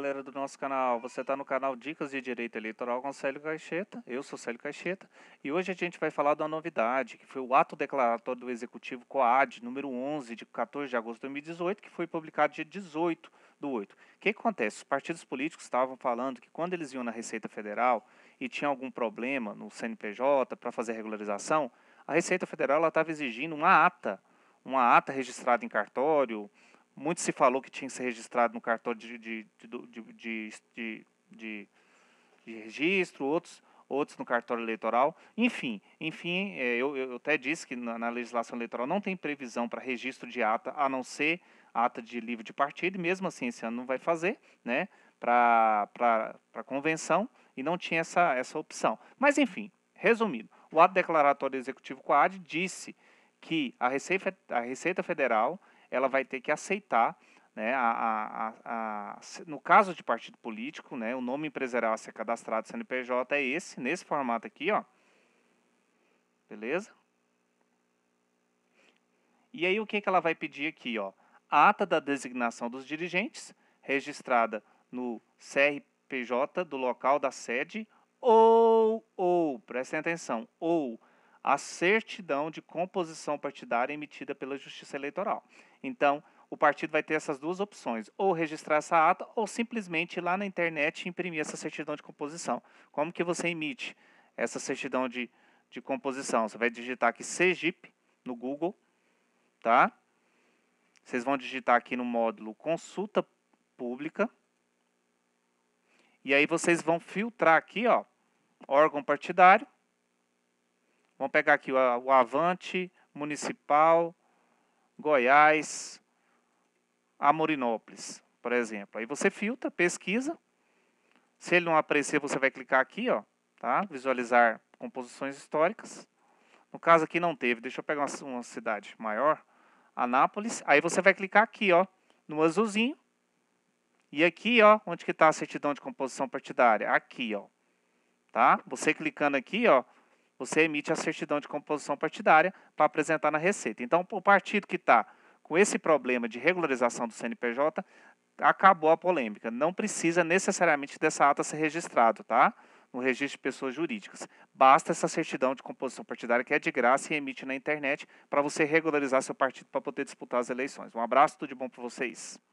galera do nosso canal, você está no canal Dicas de Direito Eleitoral com Célio Caixeta, eu sou Célio Caixeta, e hoje a gente vai falar de uma novidade, que foi o ato declaratório do Executivo COAD, número 11, de 14 de agosto de 2018, que foi publicado dia 18 do 8. O que, acontece? Os partidos políticos estavam falando que quando eles iam na Receita Federal e tinha algum problema no CNPJ para fazer regularização, a Receita Federal estava exigindo uma ata, uma ata registrada em cartório, muito se falou que tinha que ser registrado no cartório de, de, de, de, registro, outros, outros no cartório eleitoral. Enfim, enfim é, eu, eu até disse que na, na legislação eleitoral não tem previsão para registro de ata, a não ser ata de livro de partido, e mesmo assim esse ano não vai fazer, né? Para a convenção, e não tinha essa, essa opção. Mas, enfim, resumindo, o ato declaratório executivo COAD disse que a Receita, a Receita Federal ela vai ter que aceitar né, a, a, a, no caso de partido político, né, o nome empresarial a ser cadastrado no CNPJ é esse, nesse formato aqui, ó. Beleza? E aí o que, que ela vai pedir aqui, ó? Ata da designação dos dirigentes, registrada no CRPJ do local da sede, ou, ou, prestem atenção, ou a certidão de composição partidária emitida pela Justiça Eleitoral. Então, o partido vai ter essas duas opções, ou registrar essa ata, ou simplesmente ir lá na internet imprimir essa certidão de composição. Como que você emite essa certidão de, de composição? Você vai digitar aqui Sergipe no Google, tá? Vocês vão digitar aqui no módulo consulta pública, e aí vocês vão filtrar aqui, ó, órgão partidário, Vamos pegar aqui o, Avante, Municipal, Goiás, Amorinópolis, por exemplo. Aí você filtra, pesquisa. Se ele não aparecer, você vai clicar aqui, ó, tá? Visualizar composições históricas. No caso aqui não teve. Deixa eu pegar uma, uma cidade maior, Anápolis. Aí você vai clicar aqui, ó, no azulzinho. E aqui, ó, onde que está a certidão de composição partidária? Aqui, ó. Tá? Você clicando aqui, ó, você emite a certidão de composição partidária para apresentar na Receita. Então, o partido que está com esse problema de regularização do CNPJ, acabou a polêmica. Não precisa necessariamente dessa ata ser registrado, tá? No registro de pessoas jurídicas. Basta essa certidão de composição partidária que é de graça e emite na internet para você regularizar seu partido para poder disputar as eleições. Um abraço, tudo de bom para vocês.